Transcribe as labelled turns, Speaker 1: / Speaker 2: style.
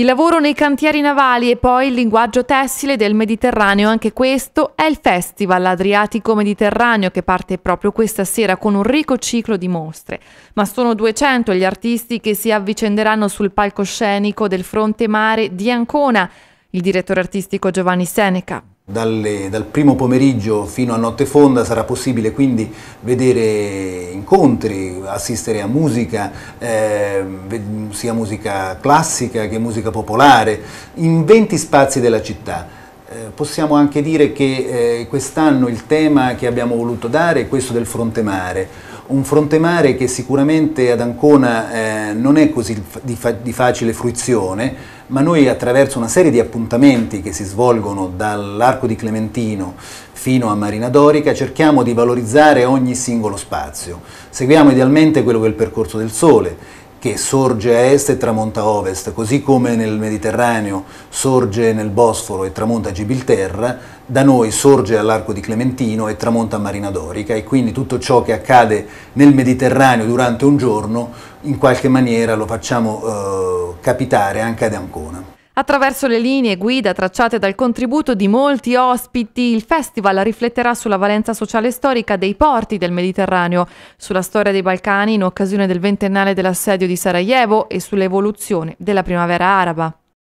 Speaker 1: Il lavoro nei cantieri navali e poi il linguaggio tessile del Mediterraneo, anche questo è il Festival Adriatico Mediterraneo che parte proprio questa sera con un ricco ciclo di mostre. Ma sono 200 gli artisti che si avvicenderanno sul palcoscenico del fronte mare di Ancona, il direttore artistico Giovanni Seneca.
Speaker 2: Dalle, dal primo pomeriggio fino a notte fonda sarà possibile quindi vedere incontri, assistere a musica, eh, sia musica classica che musica popolare, in 20 spazi della città. Eh, possiamo anche dire che eh, quest'anno il tema che abbiamo voluto dare è questo del fronte mare, un fronte mare che sicuramente ad Ancona eh, non è così di, fa di facile fruizione, ma noi attraverso una serie di appuntamenti che si svolgono dall'Arco di Clementino fino a Marina Dorica cerchiamo di valorizzare ogni singolo spazio. Seguiamo idealmente quello che è il percorso del sole, che sorge a est e tramonta a ovest, così come nel Mediterraneo sorge nel Bosforo e tramonta a Gibilterra, da noi sorge all'Arco di Clementino e tramonta a Marina Dorica e quindi tutto ciò che accade nel Mediterraneo durante un giorno in qualche maniera lo facciamo eh, capitare anche ad Ancona.
Speaker 1: Attraverso le linee guida tracciate dal contributo di molti ospiti, il festival rifletterà sulla valenza sociale storica dei porti del Mediterraneo, sulla storia dei Balcani in occasione del ventennale dell'assedio di Sarajevo e sull'evoluzione della primavera araba.